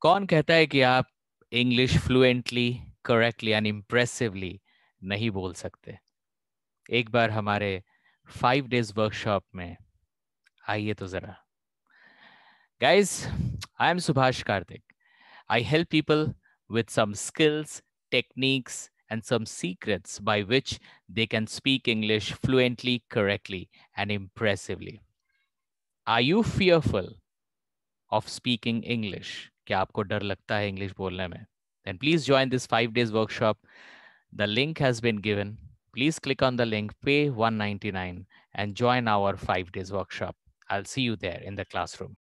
कौन कहता है कि आप English fluently correctly and impressively नहीं बोल सकते एक बार हमारे फाइव डेज वर्कशॉप में आइए तो जरा guys I am Subhash Kartik I help people with some skills techniques and some secrets by which they can speak English fluently correctly and impressively I you fearful of speaking English क्या आपको डर लगता है English बोलने में then please join this five days workshop the link has been given please click on the link पे 199 and join our five days workshop. I'll see you there in the classroom.